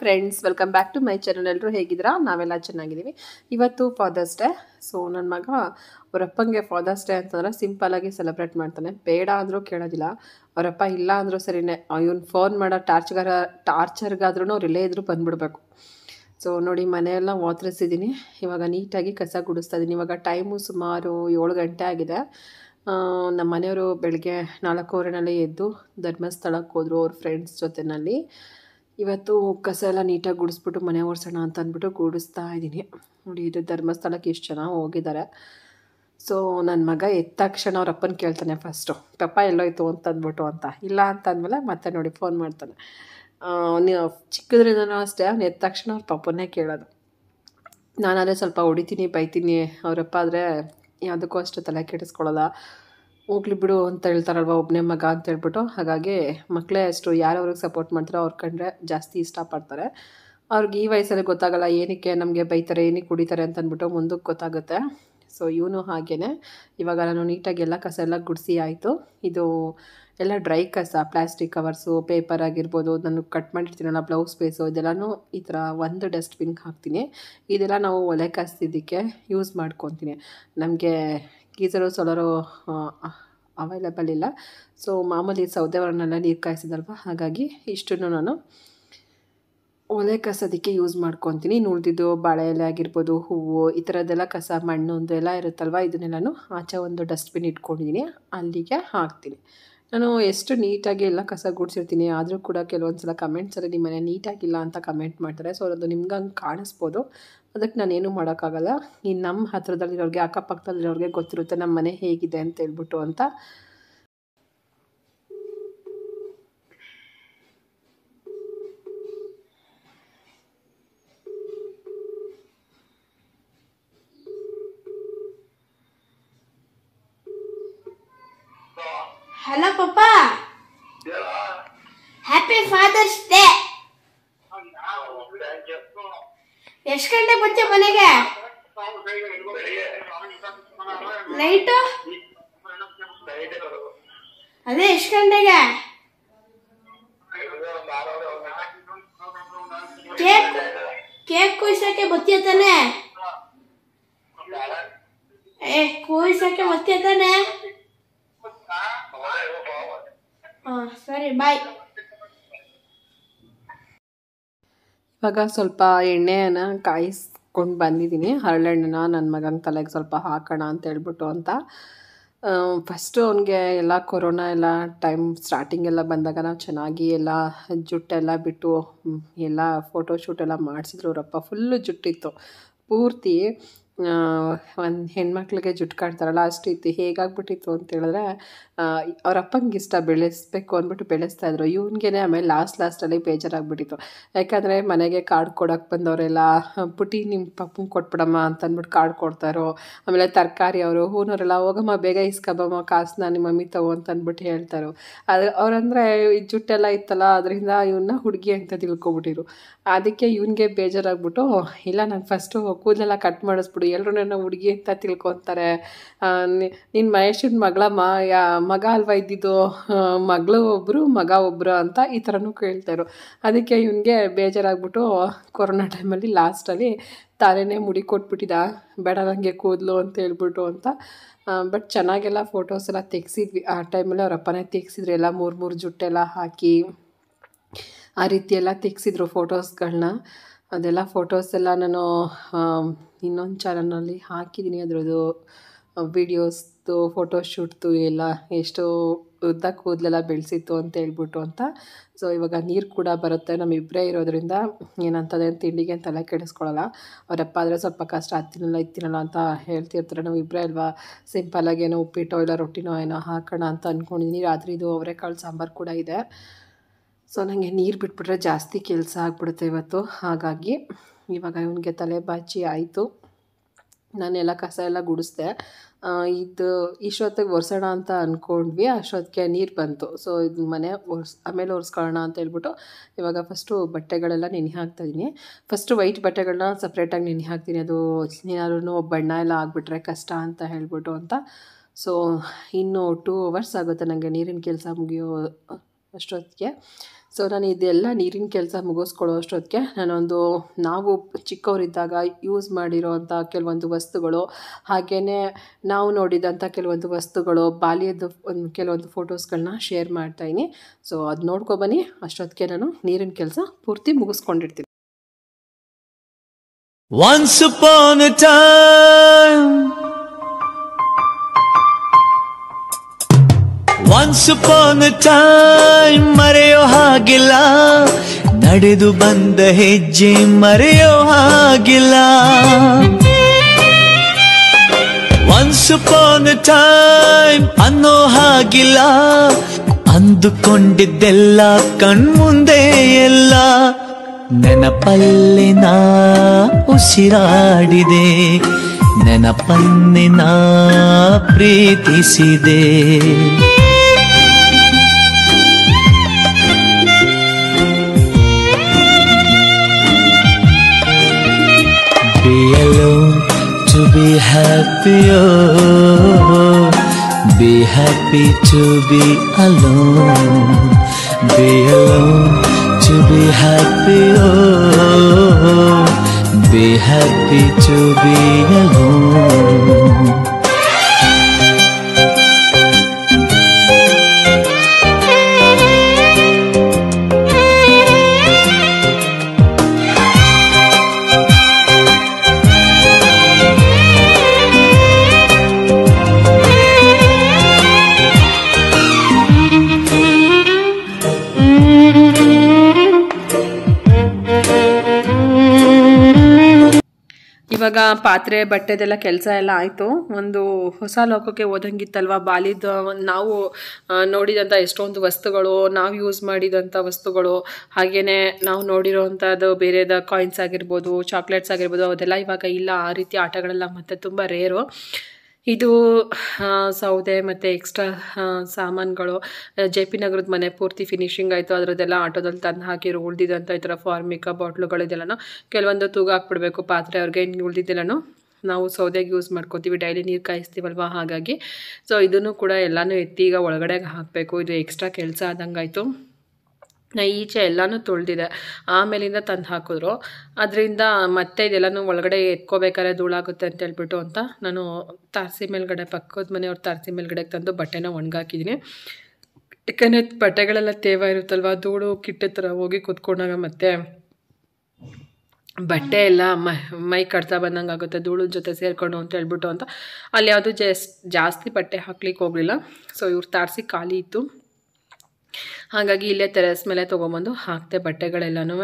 Friends welcome back to my channel ಎಲ್ಲರೂ ಹೇಗಿದ್ದೀರಾ ನಾವೆಲ್ಲ ಚೆನ್ನಾಗಿದ್ದೀವಿ ಇವತ್ತು ಫಾದರ್ಸ್ ಡೇ ಸೊ ನನ್ನ ಮಗ ಅವರಪ್ಪಂಗೆ ಫಾದರ್ಸ್ ಡೇ ಅಂತಂದ್ರೆ ಸಿಂಪಲಾಗಿ ಸೆಲೆಬ್ರೇಟ್ ಮಾಡ್ತಾನೆ ಬೇಡ ಅಂದರೂ ಕೇಳೋದಿಲ್ಲ ಅವರಪ್ಪ ಇಲ್ಲ ಅಂದರೂ ಸರಿನೇ ಇವ್ನ ಫೋನ್ ಮಾಡೋ ಟಾರ್ಚ್ಗಾರ ಟಾರ್ಚರ್ಗಾದ್ರೂ ಅವ್ರು ಇಲ್ಲೇ ಇದ್ರು ಬಂದುಬಿಡಬೇಕು ಸೊ ನೋಡಿ ಮನೆಯೆಲ್ಲ ಓತರಿಸಿದ್ದೀನಿ ಇವಾಗ ನೀಟಾಗಿ ಕಸ ಗುಡಿಸ್ತಾ ಇದ್ದೀನಿ ಇವಾಗ ಟೈಮು ಸುಮಾರು ಏಳು ಗಂಟೆ ಆಗಿದೆ ನಮ್ಮ ಮನೆಯವರು ಬೆಳಗ್ಗೆ ನಾಲ್ಕೂವರೆನಲ್ಲಿ ಎದ್ದು ಧರ್ಮಸ್ಥಳಕ್ಕೆ ಹೋದರು ಅವ್ರ ಫ್ರೆಂಡ್ಸ್ ಜೊತೆಯಲ್ಲಿ ಇವತ್ತು ಕಸ ಎಲ್ಲ ನೀಟಾಗಿ ಗುಡಿಸ್ಬಿಟ್ಟು ಮನೆ ಓಡಿಸೋಣ ಅಂತ ಅಂದ್ಬಿಟ್ಟು ಗುಡಿಸ್ತಾ ಇದ್ದೀನಿ ನೋಡಿ ಇದು ಧರ್ಮಸ್ಥಳಕ್ಕೆ ಎಷ್ಟು ಜನ ಹೋಗಿದ್ದಾರೆ ಸೊ ನನ್ನ ಮಗ ಎತ್ತಾಕ್ಷಣ ತಕ್ಷಣ ಅವ್ರ ಅಪ್ಪನ ಕೇಳ್ತಾನೆ ಫಸ್ಟು ಪಪ್ಪ ಎಲ್ಲೋಯ್ತು ಅಂತ ಅಂದ್ಬಿಟ್ಟು ಅಂತ ಇಲ್ಲ ಅಂತ ಅಂದಮೇಲೆ ಮತ್ತೆ ನೋಡಿ ಫೋನ್ ಮಾಡ್ತಾನೆ ನೀವು ಚಿಕ್ಕದ್ರಿಂದ ಅಷ್ಟೇ ಅವ್ನು ಎತ್ತ ತಕ್ಷಣ ಅವ್ರ ಪಪ್ಪನ್ನೇ ಕೇಳೋದು ನಾನಾದರೆ ಸ್ವಲ್ಪ ಹೊಡಿತೀನಿ ಬೈತೀನಿ ಅವರಪ್ಪ ಆದರೆ ಯಾವುದಕ್ಕೂ ಅಷ್ಟು ತಲೆ ಕೆಡಿಸ್ಕೊಳ್ಳೋಲ್ಲ ಹೋಗ್ಲಿ ಬಿಡು ಅಂತ ಹೇಳ್ತಾರಲ್ವ ಒಬ್ಬನೇ ಮಗ ಅಂತ ಹೇಳ್ಬಿಟ್ಟು ಹಾಗಾಗಿ ಮಕ್ಕಳೇ ಅಷ್ಟು ಯಾರವ್ರಿಗೆ ಸಪೋರ್ಟ್ ಮಾಡ್ತಾರೋ ಅವ್ರು ಕಂಡ್ರೆ ಜಾಸ್ತಿ ಇಷ್ಟಪಡ್ತಾರೆ ಅವ್ರಿಗೆ ಈ ವಯಸ್ಸಲ್ಲಿ ಗೊತ್ತಾಗಲ್ಲ ಏನಕ್ಕೆ ನಮಗೆ ಬೈತಾರೆ ಏನಕ್ಕೆ ಕುಡಿತಾರೆ ಅಂತ ಮುಂದಕ್ಕೆ ಗೊತ್ತಾಗುತ್ತೆ ಸೊ ಇವನು ಹಾಗೇ ಇವಾಗ ನಾನು ನೀಟಾಗಿ ಎಲ್ಲ ಕಸ ಎಲ್ಲ ಗುಡಿಸಿ ಆಯಿತು ಇದು ಎಲ್ಲ ಡ್ರೈ ಕಸ ಪ್ಲಾಸ್ಟಿಕ್ ಕವರ್ಸು ಪೇಪರ್ ಆಗಿರ್ಬೋದು ನಾನು ಕಟ್ ಮಾಡಿರ್ತೀನಲ್ಲ ಬ್ಲೌಸ್ ಪೇಸು ಇದೆಲ್ಲನೂ ಈ ಥರ ಒಂದು ಡಸ್ಟ್ಬಿನ್ಗೆ ಹಾಕ್ತೀನಿ ಇದೆಲ್ಲ ನಾವು ಒಲೆ ಕಾಯಿಸ್ತಿದ್ದಕ್ಕೆ ಯೂಸ್ ಮಾಡ್ಕೊತೀನಿ ನಮಗೆ ಗೀಸರು ಸೋಲರು ಅವೈಲೇಬಲ್ ಇಲ್ಲ ಸೊ ಮಾಮೂಲಿ ಸೌದೆವರನ್ನೆಲ್ಲ ನೀರು ಕಾಯಿಸಿದಲ್ವ ಹಾಗಾಗಿ ಇಷ್ಟನ್ನು ನಾನು ಒಲೆ ಕಸದಕ್ಕೆ ಯೂಸ್ ಮಾಡ್ಕೊತೀನಿ ಇನ್ನು ಉಳಿದಿದ್ದು ಬಾಳೆ ಎಲೆ ಆಗಿರ್ಬೋದು ಹೂವು ಈ ಥರದ್ದೆಲ್ಲ ಕಸ ಮಣ್ಣು ಒಂದು ಎಲ್ಲ ಇರುತ್ತಲ್ವ ಇದನ್ನೆಲ್ಲನೂ ಆಚೆ ಒಂದು ಡಸ್ಟ್ಬಿನ್ ಇಟ್ಕೊಂಡಿದ್ದೀನಿ ಅಲ್ಲಿಗೆ ಹಾಕ್ತೀನಿ ನಾನು ಎಷ್ಟು ನೀಟಾಗಿ ಎಲ್ಲ ಕಸ ಗುಡಿಸಿರ್ತೀನಿ ಆದರೂ ಕೂಡ ಕೆಲವೊಂದು ಸಲ ಕಮೆಂಟ್ಸಲ್ಲಿ ನಿಮ್ಮನೆ ನೀಟಾಗಿಲ್ಲ ಅಂತ ಕಮೆಂಟ್ ಮಾಡ್ತಾರೆ ಸೊ ಅದು ನಿಮ್ಗೆ ಹಂಗೆ ಕಾಣಿಸ್ಬೋದು ಅದಕ್ಕೆ ನಾನು ನಾನೇನು ಮಾಡೋಕ್ಕಾಗಲ್ಲ ಈ ನಮ್ಮ ಹತ್ರದಲ್ಲಿರೋರಿಗೆ ಅಕ್ಕಪಕ್ಕದಲ್ಲಿರೋರಿಗೆ ಗೊತ್ತಿರುತ್ತೆ ನಮ್ಮ ಮನೆ ಹೇಗಿದೆ ಅಂತ ಹೇಳ್ಬಿಟ್ಟು ಅಂತ ಹಲೋ ಪಪ್ಪ ಎಷ್ಟು ಗಂಟೆ ಬಚ್ಚೆ ಮನೆಗೆ ನೈಟು ಅದೇ ಎಷ್ಟು ಗಂಟೆಗೆ ಇವಾಗ ಸ್ವಲ್ಪ ಎಣ್ಣೆನ ಕಾಯಿಸ್ಕೊಂಡು ಬಂದಿದ್ದೀನಿ ಹರಳೆಣ್ಣೆನ ನನ್ನ ಮಗನ ತಲೆಗೆ ಸ್ವಲ್ಪ ಹಾಕೋಣ ಅಂತ ಹೇಳ್ಬಿಟ್ಟು ಅಂತ ಫಸ್ಟು ಅವನಿಗೆ ಎಲ್ಲ ಕೊರೋನಾ ಎಲ್ಲ ಟೈಮ್ ಸ್ಟಾರ್ಟಿಂಗ್ ಎಲ್ಲ ಬಂದಾಗ ನಾವು ಚೆನ್ನಾಗಿ ಎಲ್ಲ ಜುಟ್ಟೆಲ್ಲ ಬಿಟ್ಟು ಎಲ್ಲ ಫೋಟೋಶೂಟ್ ಎಲ್ಲ ಮಾಡಿಸಿದ್ರು ಅವರಪ್ಪ ಫುಲ್ಲು ಜುಟ್ಟಿತ್ತು ಪೂರ್ತಿ ಒಂದು ಹೆಣ್ಮಕ್ಳಿಗೆ ಜುಟ್ಟು ಕಾಡ್ತಾರಲ್ಲ ಅಷ್ಟು ಇತ್ತು ಹೇಗಾಗ್ಬಿಟ್ಟಿತ್ತು ಅಂತೇಳಿದ್ರೆ ಅವ್ರ ಅಪ್ಪಂಗೆ ಇಷ್ಟ ಬೆಳೆಸ್ಬೇಕು ಅಂದ್ಬಿಟ್ಟು ಬೆಳೆಸ್ತಾ ಇದ್ರು ಇವ್ನಿಗೆ ಆಮೇಲೆ ಲಾಸ್ಟ್ ಲಾಸ್ಟಲ್ಲಿ ಬೇಜಾರಾಗ್ಬಿಟ್ಟಿತ್ತು ಯಾಕಂದರೆ ಮನೆಗೆ ಕಾರ್ಡ್ ಕೊಡೋಕೆ ಬಂದವರೆಲ್ಲ ಪುಟಿ ನಿಮ್ಮ ಪಪ್ಪನ ಕೊಟ್ಬಿಡಮ್ಮ ಅಂತ ಅಂದ್ಬಿಟ್ಟು ಕಾರ್ಡ್ ಕೊಡ್ತಾರೋ ಆಮೇಲೆ ತರಕಾರಿ ಅವರು ಹೂನವರೆಲ್ಲ ಹೋಗಮ್ಮ ಬೇಗ ಇಸ್ಕೊಬಮ್ಮ ಕಾಸನ್ನ ನಿಮ್ಮ ಮಮ್ಮಿ ತಗೋ ಅಂತ ಅಂದ್ಬಿಟ್ಟು ಹೇಳ್ತಾರೋ ಅದು ಅವ್ರಂದರೆ ಈ ಜುಟ್ಟೆಲ್ಲ ಇತ್ತಲ್ಲ ಅದರಿಂದ ಇವನ್ನ ಹುಡುಗಿ ಅಂತ ತಿಳ್ಕೊಬಿಟ್ಟಿರು ಅದಕ್ಕೆ ಇವನಿಗೆ ಬೇಜಾರಾಗ್ಬಿಟ್ಟು ಇಲ್ಲ ನಾನು ಫಸ್ಟು ಕೂದಲೆಲ್ಲ ಕಟ್ ಮಾಡಿಸ್ಬಿಡು ಎಲ್ಲರೂ ನನ್ನ ಹುಡುಗಿ ಅಂತ ತಿಳ್ಕೊತಾರೆ ನಿನ್ನ ಮಹೇಶನ ಮಗಳ ಯಾ ಮಗ ಅಲ್ವ ಇದ್ದಿದ್ದು ಮಗಳು ಒಬ್ಬರು ಮಗ ಒಬ್ಬರು ಅಂತ ಈ ಥರನೂ ಕೇಳ್ತಾಯಿದ್ರು ಅದಕ್ಕೆ ಇವನಿಗೆ ಬೇಜಾರಾಗ್ಬಿಟ್ಟು ಕೊರೋನಾ ಟೈಮಲ್ಲಿ ಲಾಸ್ಟಲ್ಲಿ ತಾನೇ ಮುಡಿ ಕೊಟ್ಬಿಟ್ಟಿದ ಬೇಡ ನನಗೆ ಕೂದಲು ಅಂತ ಹೇಳ್ಬಿಟ್ಟು ಅಂತ ಬಟ್ ಚೆನ್ನಾಗೆಲ್ಲ ಫೋಟೋಸ್ ಎಲ್ಲ ತೆಗ್ಸಿದ್ವಿ ಆ ಟೈಮಲ್ಲಿ ಅವ್ರ ಅಪ್ಪನೇ ತೆಗ್ಸಿದ್ರು ಎಲ್ಲ ಮೂರು ಮೂರು ಜುಟ್ಟೆಲ್ಲ ಹಾಕಿ ಆ ರೀತಿ ಎಲ್ಲ ತೆಗ್ಸಿದ್ರು ಫೋಟೋಸ್ಗಳನ್ನ ಅದೆಲ್ಲ ಫೋಟೋಸ್ ಎಲ್ಲ ನಾನು ಇನ್ನೊಂದು ಚಾನಲ್ನಲ್ಲಿ ಹಾಕಿದ್ದೀನಿ ಅದರದ್ದು ವೀಡಿಯೋಸ್ದು ಫೋಟೋಶೂಟ್ದು ಎಲ್ಲ ಎಷ್ಟು ಉದ್ದ ಕೂದಲೆಲ್ಲ ಬೆಳೆಸಿತ್ತು ಅಂತ ಹೇಳ್ಬಿಟ್ಟು ಅಂತ ಸೊ ಇವಾಗ ನೀರು ಕೂಡ ಬರುತ್ತೆ ನಮ್ಮಿಬ್ಬರೇ ಇರೋದ್ರಿಂದ ಏನಂತದೆ ತಿಂಡಿಗೆ ತಲೆ ಕೆಡಿಸ್ಕೊಳ್ಳಲ್ಲ ಅವರಪ್ಪ ಆದರೆ ಸ್ವಲ್ಪ ಕಷ್ಟ ಹತ್ತಿನಲ್ಲ ಇತ್ತಿನಲ್ಲ ಅಂತ ಹೇಳ್ತಿರ್ತಾರೆ ನಾವು ಇಬ್ಬರೇ ಅಲ್ವಾ ಸಿಂಪಲಾಗಿ ಏನೋ ಉಪ್ಪಿಟ್ಟೋ ಇಲ್ಲ ರೊಟ್ಟಿನೋ ಏನೋ ಹಾಕೋಣ ಅಂತ ಅಂದ್ಕೊಂಡಿದ್ದೀನಿ ರಾತ್ರಿ ಇದು ಅವರೆಕಾಳು ಸಾಂಬಾರು ಕೂಡ ಇದೆ ಸೊ ನನಗೆ ನೀರು ಬಿಟ್ಬಿಟ್ರೆ ಜಾಸ್ತಿ ಕೆಲಸ ಆಗ್ಬಿಡುತ್ತೆ ಇವತ್ತು ಹಾಗಾಗಿ ಇವಾಗ ಇವನಿಗೆ ತಲೆ ಬಾಚಿ ಆಯಿತು ನಾನೆಲ್ಲ ಕಸ ಎಲ್ಲ ಗುಡಿಸ್ದೆ ಇದು ಇಷ್ಟೊತ್ತಿಗೆ ಒರೆಸೋಣ ಅಂತ ಅಂದ್ಕೊಂಡ್ವಿ ಅಷ್ಟೊತ್ತಿಗೆ ನೀರು ಬಂತು ಸೊ ಇದು ಮನೆ ಒರ್ಸ್ ಆಮೇಲೆ ಒರೆಸ್ಕೊಳ್ಳೋಣ ಅಂತ ಹೇಳ್ಬಿಟ್ಟು ಇವಾಗ ಫಸ್ಟು ಬಟ್ಟೆಗಳೆಲ್ಲ ನೆನೆ ಹಾಕ್ತಾಯಿದ್ದೀನಿ ಫಸ್ಟು ವೈಟ್ ಬಟ್ಟೆಗಳನ್ನ ಸಪ್ರೇಟಾಗಿ ನೆನೆ ಹಾಕ್ತೀನಿ ಅದು ಏನಾದ್ರೂ ಬಣ್ಣ ಎಲ್ಲ ಆಗಿಬಿಟ್ರೆ ಕಷ್ಟ ಅಂತ ಹೇಳ್ಬಿಟ್ಟು ಅಂತ ಸೊ ಇನ್ನು ಟೂ ಅವರ್ಸ್ ಆಗುತ್ತೆ ನನಗೆ ನೀರಿನ ಕೆಲಸ ಮುಗಿಯೋ ಅಷ್ಟೊತ್ತಿಗೆ ಸೊ ನಾನು ಇದೆಲ್ಲ ನೀರಿನ ಕೆಲಸ ಮುಗಿಸ್ಕೊಳ್ಳೋ ಅಷ್ಟೊತ್ತಿಗೆ ನಾನೊಂದು ನಾವು ಚಿಕ್ಕವರಿದ್ದಾಗ ಯೂಸ್ ಮಾಡಿರೋವಂಥ ಕೆಲವೊಂದು ವಸ್ತುಗಳು ಹಾಗೆಯೇ ನಾವು ನೋಡಿದಂಥ ಕೆಲವೊಂದು ವಸ್ತುಗಳು ಬಾಲ್ಯದ ಒಂದು ಕೆಲವೊಂದು ಫೋಟೋಸ್ಗಳನ್ನ ಶೇರ್ ಮಾಡ್ತಾಯಿನಿ ಸೊ ಅದು ನೋಡ್ಕೊಬನ್ನಿ ಅಷ್ಟೊತ್ತಿಗೆ ನಾನು ನೀರಿನ ಕೆಲಸ ಪೂರ್ತಿ ಮುಗಿಸ್ಕೊಂಡಿರ್ತೀನಿ Once upon a time once upon time ಮರೆಯೋ ಹಾಗಿಲ್ಲ ನಡೆದು ಬಂದ ಹೆಜ್ಜೆ ಮರೆಯೋ ಹಾಗಿಲ್ಲ ಒನ್ಸ್ ಅಪಾನ್ ಟೈಮ್ ಅನ್ನೋ ಹಾಗಿಲ್ಲ ಅಂದುಕೊಂಡಿದ್ದೆಲ್ಲ ಕಣ್ಮುಂದೆ ಎಲ್ಲ ನೆನಪಲ್ಲಿನ ಉಸಿರಾಡಿದೆ ನೆನಪನ್ನಿನ ಪ್ರೀತಿಸಿದೆ be alone, to be happy, oh, be happy to be alone, be alone, to be happy, oh, be happy to be alone. ಬಟ್ಟೆದೆಲ್ಲ ಕೆಲಸ ಎಲ್ಲ ಆಯಿತು ಒಂದು ಹೊಸ ಲೋಕಕ್ಕೆ ಹೋದಂಗಿತ್ತಲ್ವ ಬಾಲಿದ ನಾವು ನೋಡಿದಂಥ ಎಷ್ಟೊಂದು ವಸ್ತುಗಳು ನಾವು ಯೂಸ್ ಮಾಡಿದಂಥ ವಸ್ತುಗಳು ಹಾಗೆಯೇ ನಾವು ನೋಡಿರೋವಂಥದ್ದು ಬೇರೆದ ಕಾಯಿನ್ಸ್ ಆಗಿರ್ಬೋದು ಚಾಕ್ಲೇಟ್ಸ್ ಆಗಿರ್ಬೋದು ಅದೆಲ್ಲ ಇವಾಗ ಇಲ್ಲ ಆ ರೀತಿ ಆಟಗಳೆಲ್ಲ ಮತ್ತೆ ತುಂಬ ರೇರು ಇದು ಸೌದೆ ಮತ್ತು ಎಕ್ಸ್ಟ್ರಾ ಸಾಮಾನುಗಳು ಜೆ ಪಿ ನಗರದ ಮನೆ ಪೂರ್ತಿ ಫಿನಿಶಿಂಗ್ ಆಯಿತು ಅದರದ್ದೆಲ್ಲ ಆಟೋದಲ್ಲಿ ತಂದು ಹಾಕಿರು ಉಳಿದಿದ್ದಂಥ ಈ ಥರ ಫಾರ್ಮಿಕ ಬಾಟ್ಲುಗಳು ಇದೆಲ್ಲನೂ ಕೆಲವೊಂದು ತೂಗಾಕ್ಬಿಡಬೇಕು ಪಾತ್ರೆ ಅವ್ರಿಗೆ ಏನು ನಾವು ಸೌದೆಗೆ ಯೂಸ್ ಮಾಡ್ಕೋತೀವಿ ಡೈಲಿ ನೀರು ಕಾಯಿಸ್ತೀವಲ್ವ ಹಾಗಾಗಿ ಸೊ ಇದನ್ನು ಕೂಡ ಎಲ್ಲನೂ ಎತ್ತಿ ಈಗ ಒಳಗಡೆಗೆ ಹಾಕಬೇಕು ಇದು ಎಕ್ಸ್ಟ್ರಾ ಕೆಲಸ ಆದಂಗಾಯಿತು ನಾ ಈಚೆ ಎಲ್ಲನೂ ತೊಳೆದಿದೆ ಆಮೇಲಿಂದ ತಂದು ಹಾಕಿದ್ರು ಅದರಿಂದ ಮತ್ತೆ ಇದೆಲ್ಲನೂ ಒಳಗಡೆ ಎತ್ಕೋಬೇಕಾದ್ರೆ ಧೂಳಾಗುತ್ತೆ ಅಂತ ಹೇಳ್ಬಿಟ್ಟು ಅಂತ ನಾನು ತಾರಸಿ ಮೇಲ್ಗಡೆ ಪಕ್ಕದ ಮನೆಯವ್ರು ತಾರಸಿ ಮೇಲ್ಗಡೆಗೆ ತಂದು ಬಟ್ಟೆನ ಒಣಗಾಕಿದ್ದೀನಿ ಯಾಕಂದರೆ ಬಟ್ಟೆಗಳೆಲ್ಲ ತೇವ ಇರುತ್ತಲ್ವ ಧೂಳು ಕಿಟ್ಟ ಥರ ಹೋಗಿ ಕುತ್ಕೊಂಡಾಗ ಮತ್ತೆ ಬಟ್ಟೆ ಎಲ್ಲ ಮೈ ಮೈ ಕಟ್ತಾ ಬಂದಂಗೆ ಆಗುತ್ತೆ ಧೂಳು ಜೊತೆ ಸೇರಿಕೊಂಡು ಅಂತ ಹೇಳ್ಬಿಟ್ಟು ಅಂತ ಅಲ್ಲಿ ಯಾವುದು ಜಸ್ ಜಾಸ್ತಿ ಬಟ್ಟೆ ಹಾಕ್ಲಿಕ್ಕೆ ಹೋಗಲಿಲ್ಲ ಸೊ ಇವ್ರು ತಾರಿಸಿ ಖಾಲಿ ಇತ್ತು ಹಾಗಾಗಿ ಇಲ್ಲೇ ತೆರೆಸ್ ಮೇಲೆ ತೊಗೊಂಬಂದು ಹಾಕ್ತೆ ಬಟ್ಟೆಗಳೆಲ್ಲನೂ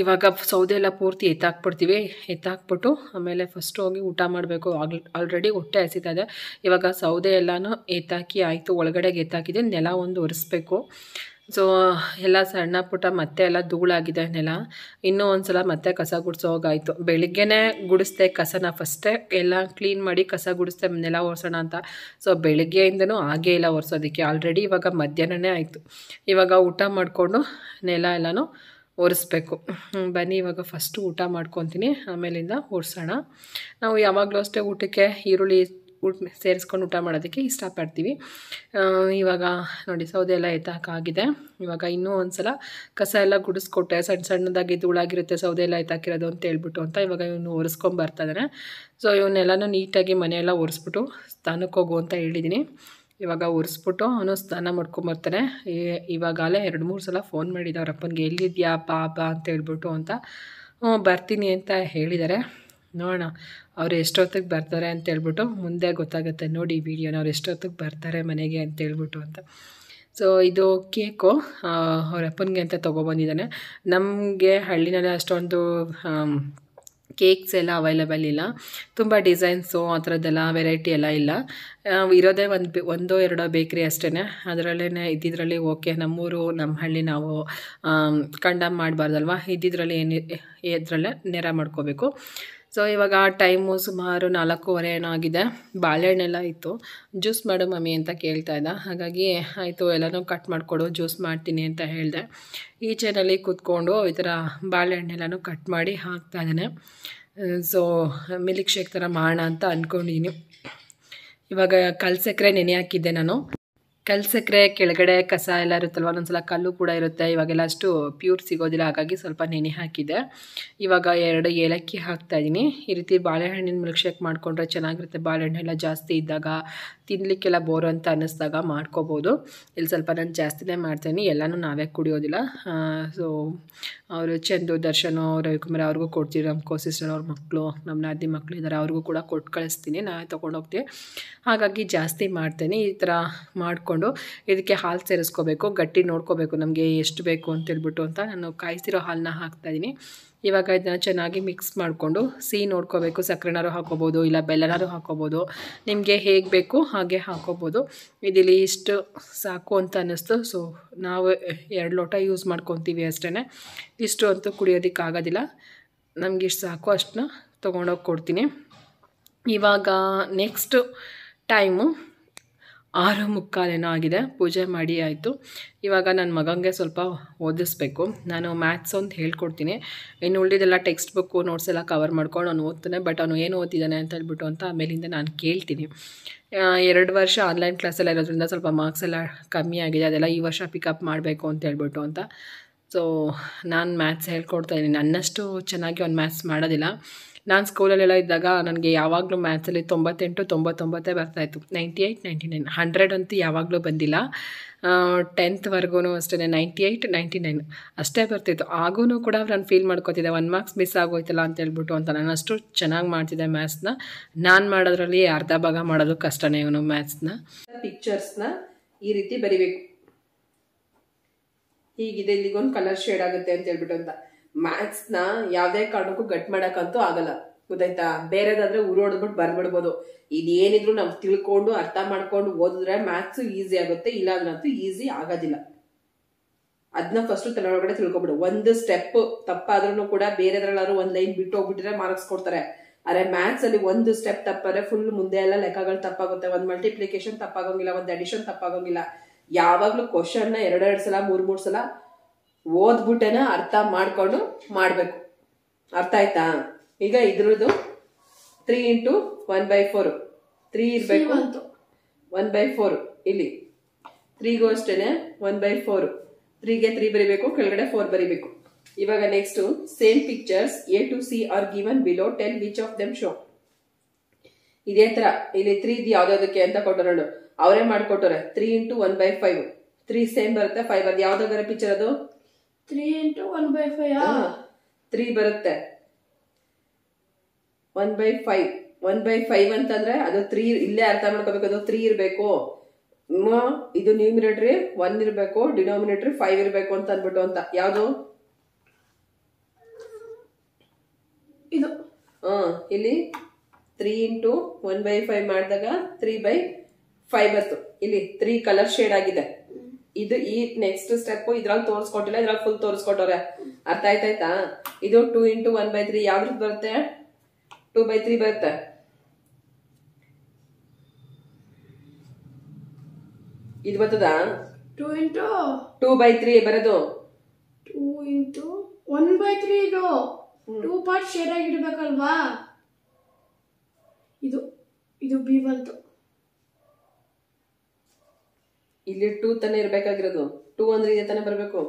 ಇವಾಗ ಸೌದೆ ಎಲ್ಲ ಪೂರ್ತಿ ಎತ್ತಾಕ್ಬಿಡ್ತೀವಿ ಎತ್ತಾಕ್ಬಿಟ್ಟು ಆಮೇಲೆ ಫಸ್ಟ್ ಹೋಗಿ ಊಟ ಮಾಡಬೇಕು ಆಲ್ರೆಡಿ ಹೊಟ್ಟೆ ಹಸಿತಾ ಇದೆ ಇವಾಗ ಸೌದೆ ಎಲ್ಲನೂ ಎತ್ತಾಕಿ ಆಯಿತು ಒಳಗಡೆಗೆ ಎತ್ತಾಕಿದೆ ನೆಲ ಒಂದು ಒರೆಸ್ಬೇಕು ಸೊ ಎಲ್ಲ ಸಣ್ಣ ಪುಟ್ಟ ಮತ್ತೆ ಎಲ್ಲ ಧೂಳಾಗಿದೆ ನೆಲ ಇನ್ನೂ ಒಂದು ಸಲ ಮತ್ತೆ ಕಸ ಗುಡಿಸೋ ಹೋಗಾಯಿತು ಬೆಳಿಗ್ಗೆನೇ ಗುಡಿಸ್ದೆ ಕಸನ ಫಸ್ಟೇ ಎಲ್ಲ ಕ್ಲೀನ್ ಮಾಡಿ ಕಸ ಗುಡಿಸ್ದೆ ನೆಲ ಒರೆಸೋಣ ಅಂತ ಸೊ ಬೆಳಗ್ಗೆಯಿಂದನೂ ಹಾಗೇ ಇಲ್ಲ ಒರೆಸೋದಕ್ಕೆ ಆಲ್ರೆಡಿ ಇವಾಗ ಮಧ್ಯಾಹ್ನವೇ ಆಯಿತು ಇವಾಗ ಊಟ ಮಾಡಿಕೊಂಡು ನೆಲ ಎಲ್ಲನೂ ಒರೆಸ್ಬೇಕು ಬನ್ನಿ ಇವಾಗ ಫಸ್ಟು ಊಟ ಮಾಡ್ಕೊತೀನಿ ಆಮೇಲಿಂದ ಒರೆಸೋಣ ನಾವು ಯಾವಾಗಲೂ ಅಷ್ಟೇ ಊಟಕ್ಕೆ ಈರುಳ್ಳಿ ಊಟ ಸೇರಿಸ್ಕೊಂಡು ಊಟ ಮಾಡೋದಕ್ಕೆ ಇಷ್ಟಪಡ್ತೀವಿ ಇವಾಗ ನೋಡಿ ಸೌದೆ ಎಲ್ಲ ಎತ್ತಾಕಾಗಿದೆ ಇವಾಗ ಇನ್ನೂ ಒಂದು ಸಲ ಕಸ ಎಲ್ಲ ಗುಡಿಸ್ಕೊಟ್ಟೆ ಸಣ್ಣ ಸಣ್ಣದಾಗಿ ಧೂಳಾಗಿರುತ್ತೆ ಸೌದೆ ಎಲ್ಲ ಎತ್ತಾಕಿರೋದು ಅಂತ ಹೇಳ್ಬಿಟ್ಟು ಅಂತ ಇವಾಗ ಇವನು ಇದ್ದಾನೆ ಸೊ ಇವನ್ನೆಲ್ಲನೂ ನೀಟಾಗಿ ಮನೆಯೆಲ್ಲ ಒರೆಸ್ಬಿಟ್ಟು ಸ್ಥಾನಕ್ಕೆ ಹೋಗು ಅಂತ ಹೇಳಿದ್ದೀನಿ ಇವಾಗ ಒರೆಸ್ಬಿಟ್ಟು ಅವನು ಸ್ನಾನ ಮಾಡ್ಕೊಂಬರ್ತಾನೆ ಇವಾಗಲೇ ಎರಡು ಮೂರು ಸಲ ಫೋನ್ ಮಾಡಿದ್ದ ಅವ್ರ ಅಪ್ಪನಿಗೆ ಎಲ್ಲಿದ್ಯಾ ಬಾ ಬಾ ಅಂತ ಹೇಳ್ಬಿಟ್ಟು ಅಂತ ಹ್ಞೂ ಬರ್ತೀನಿ ಅಂತ ಹೇಳಿದ್ದಾರೆ ನೋಡೋಣ ಅವ್ರು ಎಷ್ಟೊತ್ತಿಗೆ ಬರ್ತಾರೆ ಅಂತೇಳ್ಬಿಟ್ಟು ಮುಂದೆ ಗೊತ್ತಾಗುತ್ತೆ ನೋಡಿ ವೀಡಿಯೋನ ಅವ್ರು ಎಷ್ಟೊತ್ತಿಗೆ ಬರ್ತಾರೆ ಮನೆಗೆ ಅಂತೇಳ್ಬಿಟ್ಟು ಅಂತ ಸೊ ಇದು ಕೇಕು ಅವರಪ್ಪನಿಗೆ ಅಪ್ಪನಿಗೆ ಅಂತ ತೊಗೊಬಂದಿದ್ದಾನೆ ನಮಗೆ ಹಳ್ಳಿನಲ್ಲಿ ಅಷ್ಟೊಂದು ಕೇಕ್ಸ್ ಎಲ್ಲ ಅವೈಲಬಲ್ ಇಲ್ಲ ತುಂಬ ಡಿಸೈನ್ಸು ಆ ಥರದ್ದೆಲ್ಲ ವೆರೈಟಿ ಎಲ್ಲ ಇಲ್ಲ ಇರೋದೇ ಒಂದು ಒಂದೋ ಎರಡೋ ಬೇಕ್ರಿ ಅಷ್ಟೇ ಅದರಲ್ಲೇ ಇದ್ದಿದ್ರಲ್ಲಿ ಓಕೆ ನಮ್ಮೂರು ನಮ್ಮ ಹಳ್ಳಿ ನಾವು ಕಂಡಮ್ ಮಾಡಬಾರ್ದಲ್ವ ಇದ್ದಿದ್ರಲ್ಲಿ ಏನು ಇದರಲ್ಲೇ ನೇರ ಮಾಡ್ಕೋಬೇಕು ಸೊ ಇವಾಗ ಟೈಮು ಸುಮಾರು ನಾಲ್ಕೂವರೆ ಏನೋ ಆಗಿದೆ ಬಾಳೆಹಣ್ಣೆಲ್ಲ ಇತ್ತು ಜ್ಯೂಸ್ ಮಾಡು ಮಮ್ಮಿ ಅಂತ ಕೇಳ್ತಾ ಇದ್ದ ಹಾಗಾಗಿ ಆಯಿತು ಎಲ್ಲನೂ ಕಟ್ ಮಾಡಿಕೊಡು ಜ್ಯೂಸ್ ಮಾಡ್ತೀನಿ ಅಂತ ಹೇಳಿದೆ ಈಚೆನಲ್ಲಿ ಕೂತ್ಕೊಂಡು ಈ ಥರ ಬಾಳೆಹಣ್ಣೆಲ್ಲನೂ ಕಟ್ ಮಾಡಿ ಹಾಕ್ತಾ ಇದ್ದಾನೆ ಸೊ ಮಿಲ್ಕ್ ಶೇಕ್ ಥರ ಮಾಡೋಣ ಅಂತ ಅಂದ್ಕೊಂಡಿದ್ದೀನಿ ಇವಾಗ ಕಲ್ಸಕ್ಕರೆ ನೆನೆ ಹಾಕಿದ್ದೆ ನಾನು ಕಲ್ಸಕ್ರೆ ಕೆಳಗಡೆ ಕಸ ಎಲ್ಲ ಇರುತ್ತಲ್ವ ಒಂದೊಂದ್ಸಲ ಕಲ್ಲು ಕೂಡ ಇರುತ್ತೆ ಇವಾಗೆಲ್ಲ ಅಷ್ಟು ಪ್ಯೂರ್ ಸಿಗೋದಿಲ್ಲ ಹಾಗಾಗಿ ಸ್ವಲ್ಪ ನೆನೆ ಹಾಕಿದೆ ಇವಾಗ ಎರಡು ಏಲಕ್ಕಿ ಇದ್ದೀನಿ ಈ ರೀತಿ ಬಾಳೆಹಣ್ಣಿನ ಮಿಲ್ಕ್ ಶೇಕ್ ಮಾಡಿಕೊಂಡ್ರೆ ಚೆನ್ನಾಗಿರುತ್ತೆ ಬಾಳೆಹಣ್ಣೆಲ್ಲ ಜಾಸ್ತಿ ಇದ್ದಾಗ ತಿನ್ನಲಿಕ್ಕೆಲ್ಲ ಬೋರ್ ಅಂತ ಅನ್ನಿಸ್ದಾಗ ಮಾಡ್ಕೋಬೋದು ಇಲ್ಲಿ ಸ್ವಲ್ಪ ನಾನು ಜಾಸ್ತಿನೇ ಮಾಡ್ತೀನಿ ಎಲ್ಲನೂ ನಾವೇ ಕುಡಿಯೋದಿಲ್ಲ ಸೊ ಅವರು ಚಂದು ದರ್ಶನ ರವಿಕುಮಾರ್ ಅವ್ರಿಗೂ ಕೊಡ್ತೀವಿ ನಮ್ಮ ಕೋಸಿಸ್ಟರ್ ಅವ್ರ ಮಕ್ಕಳು ನಮ್ಮ ನಾದಿ ಮಕ್ಕಳು ಇದ್ದಾರೆ ಅವ್ರಿಗೂ ಕೂಡ ಕೊಟ್ಟು ಕಳಿಸ್ತೀನಿ ನಾವೇ ತೊಗೊಂಡೋಗ್ತೀವಿ ಹಾಗಾಗಿ ಜಾಸ್ತಿ ಮಾಡ್ತೀನಿ ಈ ಥರ ಮಾಡ್ಕೊಂಡು ಇದಕ್ಕೆ ಹಾಲು ಸೇರಿಸ್ಕೋಬೇಕು ಗಟ್ಟಿ ನೋಡ್ಕೋಬೇಕು ನಮಗೆ ಎಷ್ಟು ಬೇಕು ಅಂತೇಳ್ಬಿಟ್ಟು ಅಂತ ನಾನು ಕಾಯಿಸಿರೋ ಹಾಲನ್ನ ಹಾಕ್ತಾಯಿದ್ದೀನಿ ಇವಾಗ ಇದನ್ನು ಚೆನ್ನಾಗಿ ಮಿಕ್ಸ್ ಮಾಡಿಕೊಂಡು ಸಿಹಿ ನೋಡ್ಕೋಬೇಕು ಸಕ್ಕರೆನಾರು ಹಾಕೋಬೋದು ಇಲ್ಲ ಬೆಲ್ಲನಾರು ಹಾಕೋಬೋದು ನಿಮಗೆ ಹೇಗೆ ಬೇಕು ಹಾಗೆ ಹಾಕೋಬೋದು ಇದಿಲ್ಲಿ ಇಷ್ಟು ಸಾಕು ಅಂತ ಅನ್ನಿಸ್ತು ಸೊ ನಾವು ಎರಡು ಲೋಟ ಯೂಸ್ ಮಾಡ್ಕೊತೀವಿ ಅಷ್ಟೇ ಇಷ್ಟು ಅಂತೂ ಕುಡಿಯೋದಕ್ಕೆ ಆಗೋದಿಲ್ಲ ನಮಗೆ ಇಷ್ಟು ಸಾಕು ಅಷ್ಟನ್ನ ತೊಗೊಂಡೋಗಿ ಕೊಡ್ತೀನಿ ಇವಾಗ ನೆಕ್ಸ್ಟು ಟೈಮು ಆರು ಮುಕ್ಕಾಲೇನೋ ಆಗಿದೆ ಪೂಜೆ ಮಾಡಿ ಆಯಿತು ಇವಾಗ ನನ್ನ ಮಗನಿಗೆ ಸ್ವಲ್ಪ ಓದಿಸ್ಬೇಕು ನಾನು ಮ್ಯಾಥ್ಸ್ ಅಂತ ಹೇಳ್ಕೊಡ್ತೀನಿ ಇನ್ನು ಉಳಿದೆಲ್ಲ ಟೆಕ್ಸ್ಟ್ ಬುಕ್ಕು ನೋಟ್ಸ್ ಎಲ್ಲ ಕವರ್ ಮಾಡ್ಕೊಂಡು ಅವನು ಓದ್ತಾನೆ ಬಟ್ ಅವನು ಏನು ಓದ್ತಿದ್ದಾನೆ ಅಂತ ಹೇಳ್ಬಿಟ್ಟು ಅಂತ ಆಮೇಲಿಂದ ನಾನು ಕೇಳ್ತೀನಿ ಎರಡು ವರ್ಷ ಆನ್ಲೈನ್ ಕ್ಲಾಸೆಲ್ಲ ಇರೋದ್ರಿಂದ ಸ್ವಲ್ಪ ಮಾರ್ಕ್ಸ್ ಎಲ್ಲ ಕಮ್ಮಿ ಆಗಿದೆ ಅದೆಲ್ಲ ಈ ವರ್ಷ ಪಿಕಪ್ ಮಾಡಬೇಕು ಅಂತ ಹೇಳ್ಬಿಟ್ಟು ಅಂತ ಸೊ ನಾನು ಮ್ಯಾಥ್ಸ್ ಹೇಳ್ಕೊಡ್ತಾಯಿದ್ದೀನಿ ನನ್ನಷ್ಟು ಚೆನ್ನಾಗಿ ಅವ್ನು ಮ್ಯಾಥ್ಸ್ ಮಾಡೋದಿಲ್ಲ ನಾನು ಸ್ಕೂಲಲ್ಲೆಲ್ಲ ಇದ್ದಾಗ ನನಗೆ ಯಾವಾಗಲೂ ಮ್ಯಾಥ್ಸಲ್ಲಿ ತೊಂಬತ್ತೆಂಟು ತೊಂಬತ್ತೊಂಬತ್ತೇ ಇತ್ತು ninety eight ninety nine hundred ಅಂತೂ ಯಾವಾಗಲೂ ಬಂದಿಲ್ಲ ಟೆಂತ್ವರೆಗೂ ಅಷ್ಟೇ ನೈಂಟಿ ಏಯ್ಟ್ ನೈಂಟಿ ನೈನ್ ಅಷ್ಟೇ ಬರ್ತಿತ್ತು ಆಗೂ ಕೂಡ ನಾನು ಫೀಲ್ ಮಾಡ್ಕೋತಿದ್ದೆ ಒನ್ ಮಾರ್ಕ್ಸ್ ಮಿಸ್ ಆಗೋಯ್ತಲ್ಲ ಅಂತ ಹೇಳ್ಬಿಟ್ಟು ಅಂತ ನಾನು ಅಷ್ಟು ಚೆನ್ನಾಗಿ ಮಾಡ್ತಿದ್ದೆ ಮ್ಯಾಥ್ಸ್ನ ನಾನು ಮಾಡೋದ್ರಲ್ಲಿ ಅರ್ಧ ಭಾಗ ಮಾಡೋದು ಕಷ್ಟನೇ ಇವನು ಮ್ಯಾಥ್ಸ್ನ ಪಿಕ್ಚರ್ಸ್ನ ಈ ರೀತಿ ಬರಿಬೇಕು ಹೀಗಿದೆ ಇಲ್ಲಿಗೊಂದು ಕಲರ್ ಶೇಡ್ ಆಗುತ್ತೆ ಅಂತ ಹೇಳ್ಬಿಟ್ಟು ಅಂತ ಮ್ಯಾಥ್ಸ್ ನ ಯಾವ್ದೇ ಕಾರಣಕ್ಕೂ ಗಟ್ ಮಾಡೋಕ್ಕಂತೂ ಆಗಲ್ಲ ಗೊತ್ತಾಯ್ತಾ ಬೇರೆದಾದ್ರೆ ಉರೋಡ್ಬಿಟ್ಟು ಬರ್ಬಿಡ್ಬೋದು ಇದೇನಿದ್ರು ನಾವು ತಿಳ್ಕೊಂಡು ಅರ್ಥ ಮಾಡ್ಕೊಂಡು ಓದಿದ್ರೆ ಮ್ಯಾಥ್ಸ್ ಈಸಿ ಆಗುತ್ತೆ ಇಲ್ಲ ಅಂದ್ರಂತೂ ಈಸಿ ಆಗೋದಿಲ್ಲ ಅದನ್ನ ಫಸ್ಟ್ ತಲೆಯೊಳಗಡೆ ತಿಳ್ಕೊಬಿಡು ಒಂದು ಸ್ಟೆಪ್ ತಪ್ಪಾದ್ರೂ ಕೂಡ ಬೇರೆದ್ರಲ್ಲಾದ್ರು ಒಂದ್ ಲೈನ್ ಬಿಟ್ಟು ಹೋಗ್ಬಿಟ್ರೆ ಮಾರ್ಕ್ಸ್ ಕೊಡ್ತಾರೆ ಅರೆ ಮ್ಯಾಥ್ಸ್ ಅಲ್ಲಿ ಒಂದು ಸ್ಟೆಪ್ ತಪ್ಪಾದ್ರೆ ಫುಲ್ ಮುಂದೆ ಎಲ್ಲ ಲೆಕ್ಕಗಳು ತಪ್ಪಾಗುತ್ತೆ ಒಂದ್ ಮಲ್ಟಿಪ್ಲಿಕೇಶನ್ ತಪ್ಪಾಗೋಂಗಿಲ್ಲ ಒಂದ್ ಅಡಿಷನ್ ತಪ್ಪಾಗೋಂಗಿಲ್ಲ ಯಾವಾಗ್ಲೂ ಕ್ವಶನ್ ನ ಎರಡೆರಡು ಸಲ ಮೂರ್ ಮೂರ್ ಸಲ ಓದ್ಬಿಟ್ಟೇನ ಅರ್ಥ ಮಾಡಿಕೊಂಡು ಮಾಡ್ಬೇಕು ಅರ್ಥ ಆಯ್ತಾ ಈಗ ಇದ್ರದ್ದು three into one by four three ಇರ್ಬೇಕು ಅಂತ ಒನ್ ಬೈ ಫೋರ್ ಇಲ್ಲಿ ತ್ರೀಗೂ ಅಷ್ಟೇನೆ ಒನ್ ಬೈ ಫೋರ್ ತ್ರೀಗೆ ತ್ರೀ ಬರಿಬೇಕು ಕೆಳಗಡೆ ಫೋರ್ ಬರಿಬೇಕು ಇವಾಗ next same pictures A to C are given below ten which of them show ಇದೇ ತರ ಇಲ್ಲಿ ತ್ರೀ ಇದು ಯಾವ್ದಾದಕ್ಕೆ ಅಂತ ಕೊಟ್ಟರು ಅವರೇ ಮಾಡ್ಕೊಟ್ಟರೆ three into one by five three same ಬರುತ್ತೆ ಫೈವ್ ಅದು ಯಾವ್ದಾದ್ರೆ ಪಿಕ್ಚರ್ ಅದು three into one by five three ಬರುತ್ತೆ one by five one by five ಅಂತಂದ್ರೆ ಅದು ತ್ರೀ ಇಲ್ಲೇ ಅರ್ಥ ಮಾಡ್ಕೋಬೇಕು ಅದು ತ್ರೀ ಇರಬೇಕು ಇದು ನ್ಯೂಮಿನೇಟ್ರಿ ಒನ್ ಇರಬೇಕು ಡಿನೋಮಿನೇಟ್ರಿ ಫೈವ್ ಇರಬೇಕು ಅಂತ ಅಂದ್ಬಿಟ್ಟು ಅಂತ ಯಾವುದು ಇದು ಇಲ್ಲಿ three into one by five ಮಾಡಿದಾಗ ತ್ರೀ ಬೈ ಫೈವ್ ಬರ್ತು ಇಲ್ಲಿ ತ್ರೀ ಕಲರ್ ಶೇಡ್ ಆಗಿದೆ ಇದು ಈ ನೆಕ್ಸ್ಟ್ ಸ್ಟೆಪ್ ಇದ್ರಲ್ಲಿ ತೋರಿಸ್ಕೊಟ್ಟಿಲ್ಲ ಇದ್ರಲ್ಲಿ ಫುಲ್ ತೋರಿಸ್ಕೊಟ್ಟವ್ರೆ ಅರ್ಥ ಆಯ್ತಾಯ್ತಾ ಇದು two into one by three ಯಾವ್ದು ಬರುತ್ತೆ ಟೂ ಬೈ ತ್ರೀ ಬರುತ್ತೆ ಇದು ಬರ್ತದ two into two by three ಬರೋದು two into one by three ಇದು ಟೂ ಪಾರ್ಟ್ ಶೇರ್ ಆಗಿಡ್ಬೇಕಲ್ವಾ ಇದು ಇದು ಬಿ ಬಂತು ಇಲ್ಲಿ ಟೂ ತಾನೇ ಇರ್ಬೇಕಾಗಿರೋದು ಟೂ ಅಂದ್ರೆ ಇದೇ ತಾನೇ ಬರ್ಬೇಕು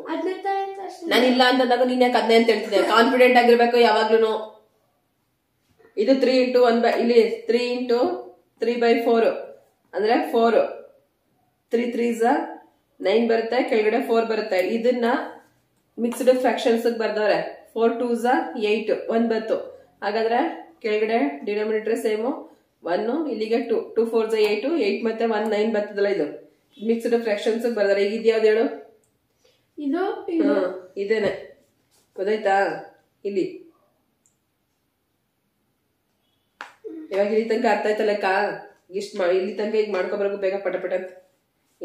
ನಾನು ಇಲ್ಲ ಅಂತಂದಾಗ ನೀನ್ ಯಾಕೆ ಅದ್ನೇ ಅಂತ ಹೇಳ್ತಿದ್ದೆ ಕಾನ್ಫಿಡೆಂಟ್ ಆಗಿರ್ಬೇಕು ಯಾವಾಗ್ಲೂ ಇದು ತ್ರೀ ಇಂಟು ಒನ್ ಬೈ ಇಲ್ಲಿ three into three by four ಅಂದ್ರೆ ಫೋರ್ ತ್ರೀ ತ್ರೀ ಝ ನೈನ್ ಬರುತ್ತೆ ಕೆಳಗಡೆ ಫೋರ್ ಬರುತ್ತೆ ಇದನ್ನ ಮಿಕ್ಸ್ಡ್ ಫ್ರಾಕ್ಷನ್ಸ್ ಬರ್ದವ್ರೆ ಫೋರ್ ಟೂ ಝ ಏಟ್ ಒನ್ ಬತ್ತು ಹಾಗಾದ್ರೆ ಕೆಳಗಡೆ ಡಿನೋಮಿನೇಟರ್ ಸೇಮು ಒನ್ ಇಲ್ಲಿಗೆ ಟೂ ಟೂ ಫೋರ್ ಝ ಏಟು ಏಟ್ ಮತ್ತೆ ಒನ್ ನೈನ್ ಬರ್ತದಲ್ಲ ಇದು ಮಿಕ್ಸ್ಡ್ ಫ್ರ್ಯಾಕ್ಷನ್ಸ್ ಬರ್ದಾರೆ ಈಗ ಇದ್ಯಾವ್ದು ಹೇಳು ಇದು ಇದು ಇದೇನೆ ಗೊತ್ತಾಯ್ತಾ ಇಲ್ಲಿ ಇವಾಗ ಇಲ್ಲಿ ತನಕ ಅರ್ಥ ಆಯ್ತಲ್ಲ ಕಾ ಇಷ್ಟು ಮಾ ಇಲ್ಲಿ ತನಕ ಈಗ ಮಾಡ್ಕೊಬರ್ಗು ಬೇಗ ಪಟ ಪಟ ಅಂತ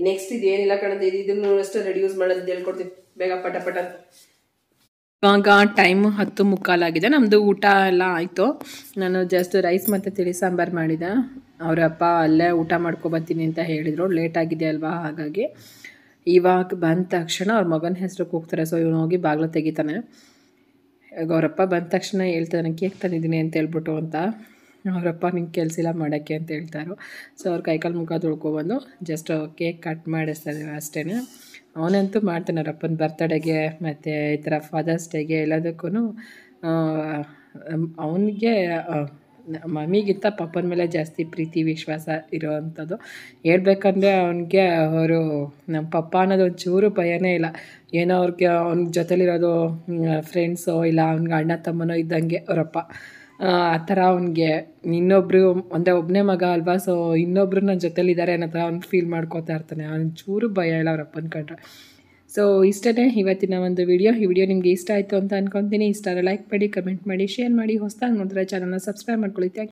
ನೆಕ್ಸ್ಟ್ ಇದೇನಿಲ್ಲ ಕಣದ ಇದನ್ನು ಅಷ್ಟೇ ರೆಡ್ಯೂಸ್ ಮಾಡೋದು ಹೇಳ್ಕೊಡ್ತೀವಿ ಬೇಗ ಪಟ ಪಟ ಅಂತ ಇವಾಗ ಟೈಮ್ ಹತ್ತು ಮುಕ್ಕಾಲಾಗಿದೆ ನಮ್ಮದು ಊಟ ಎಲ್ಲ ಆಯಿತು ನಾನು ಜಸ್ಟ್ ರೈಸ್ ಮತ್ತು ತಿಳಿ ಸಾಂಬಾರು ಮಾಡಿದೆ ಅವರಪ್ಪ ಅಲ್ಲೇ ಊಟ ಮಾಡ್ಕೊಬತ್ತೀನಿ ಅಂತ ಹೇಳಿದರು ಲೇಟ್ ಆಗಿದೆ ಅಲ್ವಾ ಹಾಗಾಗಿ ಇವಾಗ ಬಂದ ತಕ್ಷಣ ಅವ್ರ ಮಗನ ಹೆಸರು ಕೂಗ್ತಾರೆ ಸೊ ಇವನು ಹೋಗಿ ಬಾಗಿಲು ತೆಗಿತಾನೆ ಅವರಪ್ಪ ಬಂದ ತಕ್ಷಣ ಹೇಳ್ತಾನೆ ಕೇಕ್ ತಂದಿದ್ದೀನಿ ಅಂತ ಹೇಳ್ಬಿಟ್ಟು ಅಂತ ಅವರಪ್ಪ ನಿಂಗೆ ಕೆಲಸ ಇಲ್ಲ ಮಾಡೋಕ್ಕೆ ಅಂತ ಹೇಳ್ತಾರೋ ಸೊ ಅವ್ರ ಕೈಕಾಲು ಮುಖ ತೊಳ್ಕೊಬಂದು ಜಸ್ಟ್ ಕೇಕ್ ಕಟ್ ಮಾಡಿಸ್ತಾರೆ ಅಷ್ಟೇ ಅವನಂತೂ ಮಾಡ್ತಾನೆ ಅವರಪ್ಪನ ಬರ್ತಡೇಗೆ ಮತ್ತು ಈ ಥರ ಫಾದರ್ಸ್ ಡೇಗೆ ಎಲ್ಲದಕ್ಕೂ ಅವನಿಗೆ ಮಮ್ಮಿಗಿಂತ ಪಪ್ಪನ ಮೇಲೆ ಜಾಸ್ತಿ ಪ್ರೀತಿ ವಿಶ್ವಾಸ ಇರೋವಂಥದ್ದು ಹೇಳ್ಬೇಕಂದ್ರೆ ಅವನಿಗೆ ಅವರು ನಮ್ಮ ಪಪ್ಪ ಅನ್ನೋದು ಒಂಚೂರು ಭಯನೇ ಇಲ್ಲ ಏನೋ ಅವ್ರಿಗೆ ಅವ್ನ ಜೊತೆಲಿರೋದು ಫ್ರೆಂಡ್ಸೋ ಇಲ್ಲ ಅವ್ನಿಗೆ ಅಣ್ಣ ತಮ್ಮನೋ ಇದ್ದಂಗೆ ಅವರಪ್ಪ ಆ ಥರ ಅವನಿಗೆ ಇನ್ನೊಬ್ಬರು ಒಂದೇ ಒಬ್ಬನೇ ಮಗ ಅಲ್ವಾ ಸೊ ಇನ್ನೊಬ್ಬರು ನನ್ನ ಜೊತೆಲಿದ್ದಾರೆ ಅನ್ನೋ ಥರ ಅವ್ನು ಫೀಲ್ ಮಾಡ್ಕೋತಾ ಇರ್ತಾನೆ ಅವ್ನು ಚೂರು ಭಯ ಇಲ್ಲ ಅವ್ರ ಅಪ್ಪನ ಕಂಡ್ರೆ ಸೊ ಇಷ್ಟೇ ಇವತ್ತಿನ ಒಂದು ವಿಡಿಯೋ ಈ ವಿಡಿಯೋ ನಿಮಗೆ ಇಷ್ಟ ಆಯಿತು ಅಂತ ಅನ್ಕೊಂತೀನಿ ಇಷ್ಟ ಲೈಕ್ ಮಾಡಿ ಕಮೆಂಟ್ ಮಾಡಿ ಶೇರ್ ಮಾಡಿ ಹೊಸದಾಗಿ ನೋಡಿದ್ರೆ ಚಾನಲ್ನ ಸಬ್ಸ್ಕ್ರೈಬ್ ಮಾಡ್ಕೊಳ್ಳಿ ಥ್ಯಾಂಕ್